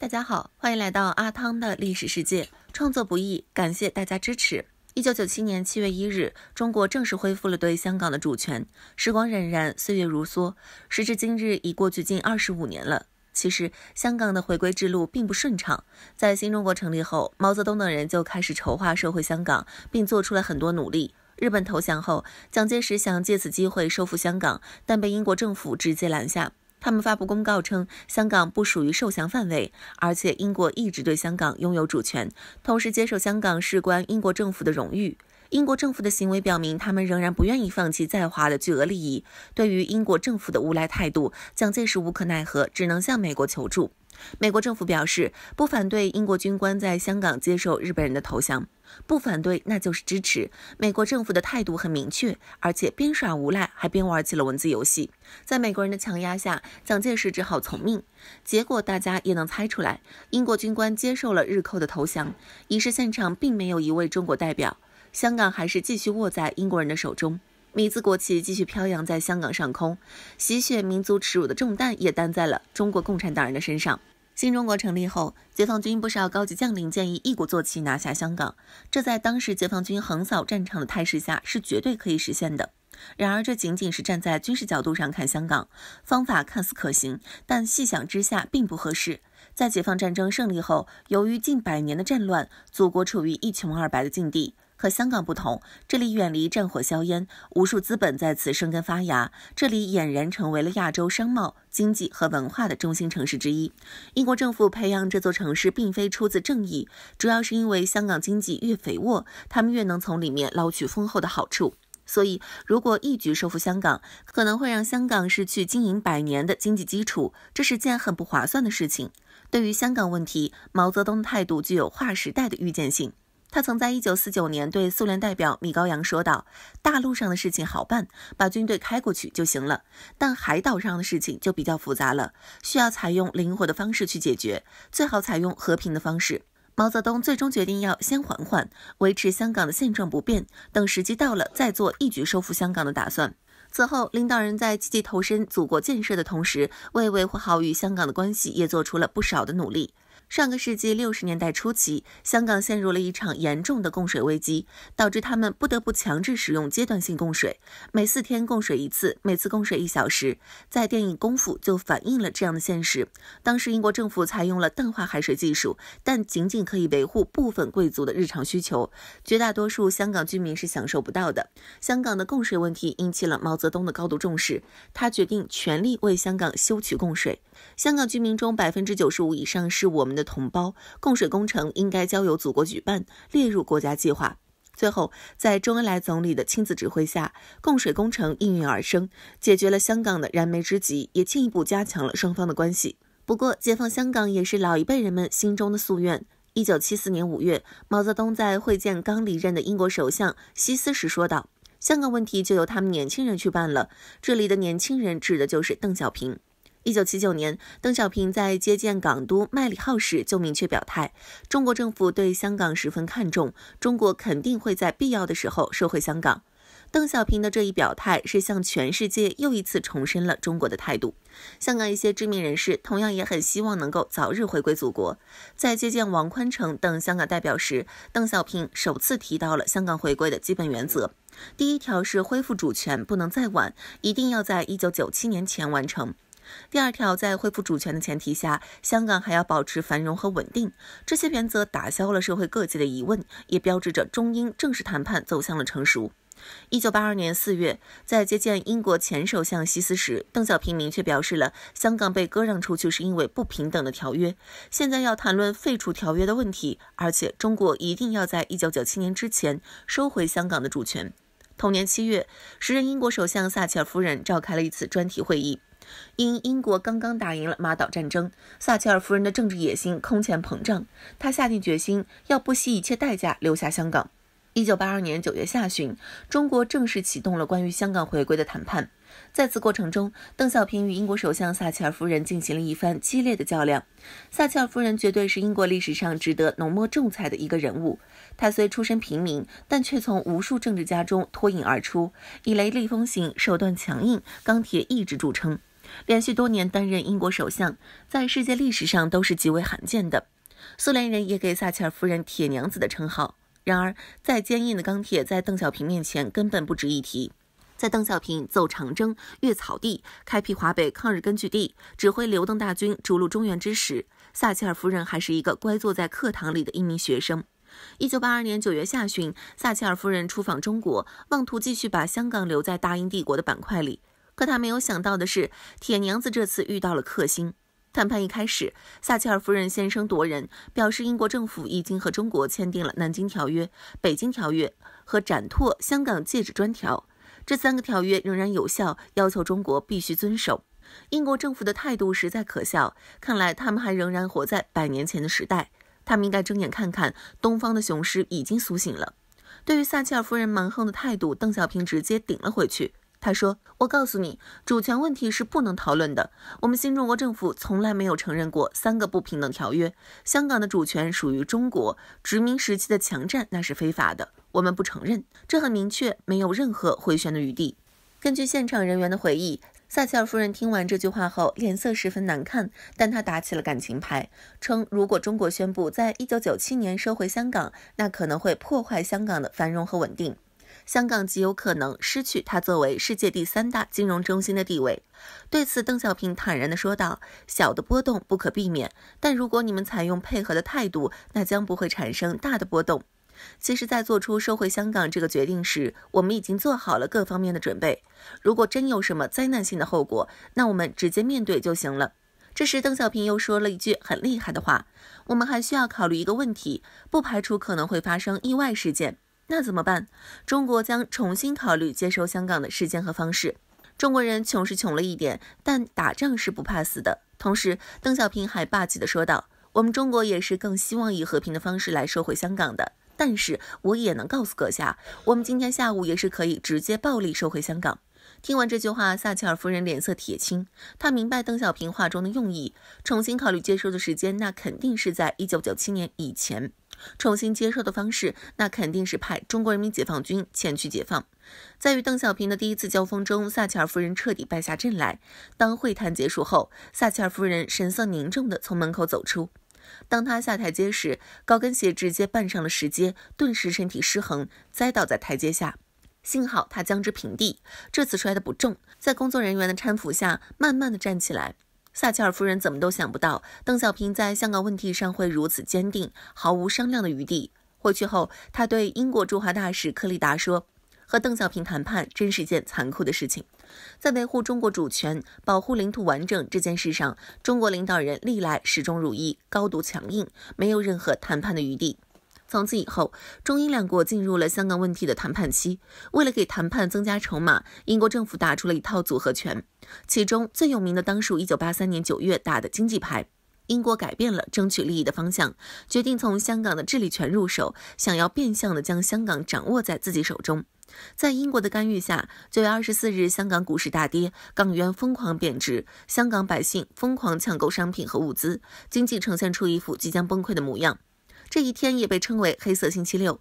大家好，欢迎来到阿汤的历史世界。创作不易，感谢大家支持。一九九七年七月一日，中国正式恢复了对香港的主权。时光荏苒，岁月如梭，时至今日已过去近二十五年了。其实，香港的回归之路并不顺畅。在新中国成立后，毛泽东等人就开始筹划收回香港，并做出了很多努力。日本投降后，蒋介石想借此机会收复香港，但被英国政府直接拦下。他们发布公告称，香港不属于受降范围，而且英国一直对香港拥有主权。同时，接受香港事关英国政府的荣誉。英国政府的行为表明，他们仍然不愿意放弃在华的巨额利益。对于英国政府的无赖态度，蒋介石无可奈何，只能向美国求助。美国政府表示不反对英国军官在香港接受日本人的投降，不反对那就是支持。美国政府的态度很明确，而且边耍无赖还边玩起了文字游戏。在美国人的强压下，蒋介石只好从命。结果大家也能猜出来，英国军官接受了日寇的投降，仪式现场并没有一位中国代表。香港还是继续握在英国人的手中，米字国旗继续飘扬在香港上空，洗血民族耻辱的重担也担在了中国共产党人的身上。新中国成立后，解放军不少高级将领建议一鼓作气拿下香港，这在当时解放军横扫战场的态势下是绝对可以实现的。然而，这仅仅是站在军事角度上看香港，方法看似可行，但细想之下并不合适。在解放战争胜利后，由于近百年的战乱，祖国处于一穷二白的境地。和香港不同，这里远离战火硝烟，无数资本在此生根发芽，这里俨然成为了亚洲商贸、经济和文化的中心城市之一。英国政府培养这座城市，并非出自正义，主要是因为香港经济越肥沃，他们越能从里面捞取丰厚的好处。所以，如果一举收复香港，可能会让香港失去经营百年的经济基础，这是件很不划算的事情。对于香港问题，毛泽东的态度具有划时代的预见性。他曾在一九四九年对苏联代表米高扬说道：“大陆上的事情好办，把军队开过去就行了。但海岛上的事情就比较复杂了，需要采用灵活的方式去解决，最好采用和平的方式。”毛泽东最终决定要先缓缓，维持香港的现状不变，等时机到了再做一举收复香港的打算。此后，领导人在积极投身祖国建设的同时，为维护好与香港的关系，也做出了不少的努力。上个世纪六十年代初期，香港陷入了一场严重的供水危机，导致他们不得不强制使用阶段性供水，每四天供水一次，每次供水一小时。在电影《功夫》就反映了这样的现实。当时英国政府采用了淡化海水技术，但仅仅可以维护部分贵族的日常需求，绝大多数香港居民是享受不到的。香港的供水问题引起了毛泽东的高度重视，他决定全力为香港修渠供水。香港居民中百分之九十五以上是我们。们的同胞，供水工程应该交由祖国举办，列入国家计划。最后，在周恩来总理的亲自指挥下，供水工程应运而生，解决了香港的燃眉之急，也进一步加强了双方的关系。不过，解放香港也是老一辈人们心中的夙愿。一九七四年五月，毛泽东在会见刚离任的英国首相希斯时说道：“香港问题就由他们年轻人去办了。”这里的年轻人指的就是邓小平。一九七九年，邓小平在接见港督麦理浩时就明确表态，中国政府对香港十分看重，中国肯定会在必要的时候收回香港。邓小平的这一表态是向全世界又一次重申了中国的态度。香港一些知名人士同样也很希望能够早日回归祖国。在接见王宽成等香港代表时，邓小平首次提到了香港回归的基本原则，第一条是恢复主权不能再晚，一定要在一九九七年前完成。第二条，在恢复主权的前提下，香港还要保持繁荣和稳定。这些原则打消了社会各界的疑问，也标志着中英正式谈判走向了成熟。一九八二年四月，在接见英国前首相希思时，邓小平明确表示了：香港被割让出去是因为不平等的条约，现在要谈论废除条约的问题，而且中国一定要在一九九七年之前收回香港的主权。同年七月，时任英国首相撒切尔夫人召开了一次专题会议。因英国刚刚打赢了马岛战争，撒切尔夫人的政治野心空前膨胀，她下定决心要不惜一切代价留下香港。一九八二年九月下旬，中国正式启动了关于香港回归的谈判。在此过程中，邓小平与英国首相撒切尔夫人进行了一番激烈的较量。撒切尔夫人绝对是英国历史上值得浓墨重彩的一个人物。她虽出身平民，但却从无数政治家中脱颖而出，以雷厉风行、手段强硬、钢铁意志著称。连续多年担任英国首相，在世界历史上都是极为罕见的。苏联人也给撒切尔夫人“铁娘子”的称号。然而，再坚硬的钢铁在邓小平面前根本不值一提。在邓小平走长征、越草地、开辟华北抗日根据地、指挥刘邓大军逐鹿中原之时，撒切尔夫人还是一个乖坐在课堂里的一名学生。1982年9月下旬，撒切尔夫人出访中国，妄图继续把香港留在大英帝国的版块里。可他没有想到的是，铁娘子这次遇到了克星。谈判一开始，撒切尔夫人先声夺人，表示英国政府已经和中国签订了《南京条约》、《北京条约》和《展拓香港戒指专条》，这三个条约仍然有效，要求中国必须遵守。英国政府的态度实在可笑，看来他们还仍然活在百年前的时代。他们应该睁眼看看，东方的雄狮已经苏醒了。对于撒切尔夫人蛮横的态度，邓小平直接顶了回去。他说：“我告诉你，主权问题是不能讨论的。我们新中国政府从来没有承认过三个不平等条约。香港的主权属于中国，殖民时期的强占那是非法的，我们不承认。这很明确，没有任何回旋的余地。”根据现场人员的回忆，撒切尔夫人听完这句话后脸色十分难看，但她打起了感情牌，称如果中国宣布在一九九七年收回香港，那可能会破坏香港的繁荣和稳定。香港极有可能失去它作为世界第三大金融中心的地位。对此，邓小平坦然地说道：“小的波动不可避免，但如果你们采用配合的态度，那将不会产生大的波动。其实，在做出收回香港这个决定时，我们已经做好了各方面的准备。如果真有什么灾难性的后果，那我们直接面对就行了。”这时，邓小平又说了一句很厉害的话：“我们还需要考虑一个问题，不排除可能会发生意外事件。”那怎么办？中国将重新考虑接收香港的时间和方式。中国人穷是穷了一点，但打仗是不怕死的。同时，邓小平还霸气地说道：“我们中国也是更希望以和平的方式来收回香港的，但是我也能告诉阁下，我们今天下午也是可以直接暴力收回香港。”听完这句话，撒切尔夫人脸色铁青。她明白邓小平话中的用意，重新考虑接收的时间，那肯定是在一九九七年以前；重新接收的方式，那肯定是派中国人民解放军前去解放。在与邓小平的第一次交锋中，撒切尔夫人彻底败下阵来。当会谈结束后，撒切尔夫人神色凝重地从门口走出。当她下台阶时，高跟鞋直接绊上了石阶，顿时身体失衡，栽倒在台阶下。幸好他将之平地，这次摔得不重，在工作人员的搀扶下，慢慢的站起来。撒切尔夫人怎么都想不到，邓小平在香港问题上会如此坚定，毫无商量的余地。回去后，他对英国驻华大使柯立达说：“和邓小平谈判真是件残酷的事情，在维护中国主权、保护领土完整这件事上，中国领导人历来始终如一，高度强硬，没有任何谈判的余地。”从此以后，中英两国进入了香港问题的谈判期。为了给谈判增加筹码，英国政府打出了一套组合拳，其中最有名的当属1983年9月打的经济牌。英国改变了争取利益的方向，决定从香港的治理权入手，想要变相的将香港掌握在自己手中。在英国的干预下，9月24日，香港股市大跌，港元疯狂贬值，香港百姓疯狂抢购商品和物资，经济呈现出一副即将崩溃的模样。这一天也被称为“黑色星期六”。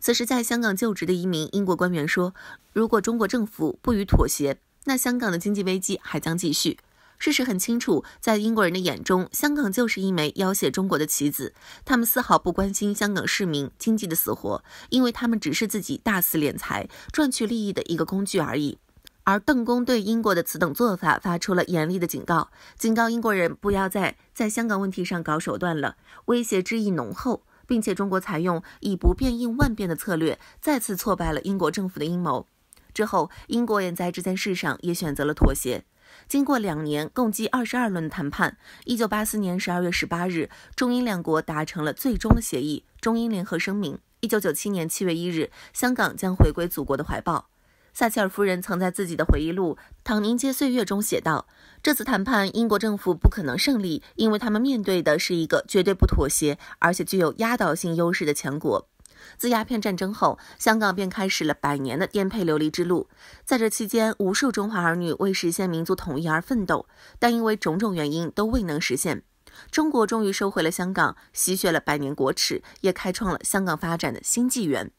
此时，在香港就职的一名英国官员说：“如果中国政府不予妥协，那香港的经济危机还将继续。”事实很清楚，在英国人的眼中，香港就是一枚要挟中国的棋子，他们丝毫不关心香港市民经济的死活，因为他们只是自己大肆敛财、赚取利益的一个工具而已。而邓公对英国的此等做法发出了严厉的警告，警告英国人不要再在香港问题上搞手段了，威胁之意浓厚。并且中国采用以不变应万变的策略，再次挫败了英国政府的阴谋。之后，英国也在这件事上也选择了妥协。经过两年，共计二十二轮谈判，一九八四年十二月十八日，中英两国达成了最终的协议。中英联合声明。一九九七年七月一日，香港将回归祖国的怀抱。撒切尔夫人曾在自己的回忆录《唐宁街岁月》中写道：“这次谈判，英国政府不可能胜利，因为他们面对的是一个绝对不妥协，而且具有压倒性优势的强国。”自鸦片战争后，香港便开始了百年的颠沛流离之路。在这期间，无数中华儿女为实现民族统一而奋斗，但因为种种原因都未能实现。中国终于收回了香港，洗血了百年国耻，也开创了香港发展的新纪元。